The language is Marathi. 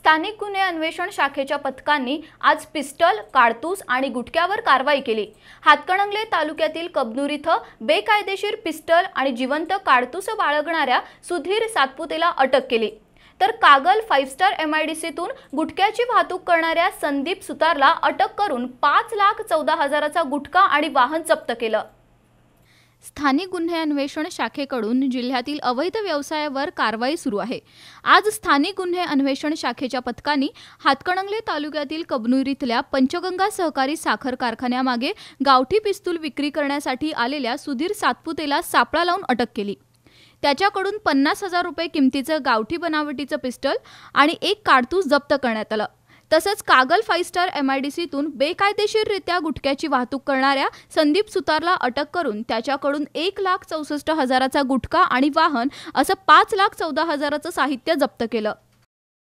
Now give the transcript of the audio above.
स्थानिक गुन्हे अन्वेषण शाखेच्या पथकांनी आज पिस्टल काडतूस आणि गुटख्यावर कारवाई केली हातकणंगले तालुक्यातील कबनूर इथं बेकायदेशीर पिस्टल आणि जिवंत काडतूस बाळगणाऱ्या सुधीर सातपुतेला अटक केली तर Kagal five star M I D सीतून गुटख्याची वाहतूक करणाऱ्या संदीप सुतारला अटक करून पाच लाख चौदा हजाराचा गुटखा आणि वाहन जप्त केलं स्थानिक गुन्हे अन्वेषण शाखेकडून जिल्ह्यातील अवैध व्यवसायावर कारवाई सुरू आहे आज स्थानिक गुन्हे अन्वेषण शाखेच्या पथकाने हातकणंगले तालुक्यातील कबनूर इथल्या पंचगंगा सहकारी साखर कारखान्यामागे गावठी पिस्तूल विक्री करण्यासाठी आलेल्या सुधीर सातपुतेला सापळा लावून अटक केली त्याच्याकडून पन्नास हजार रुपये किमतीचं गावठी बनावटीचं पिस्टल आणि एक काडतूस जप्त करण्यात आलं तसंच Kagal five star M I D सीतून बेकायदेशीररित्या गुटख्याची वाहतूक करणाऱ्या संदीप सुतारला अटक करून त्याच्याकडून एक लाख चौसष्ट हजाराचा गुटखा आणि वाहन असं पाच लाख चौदा हजाराचं साहित्य जप्त केलं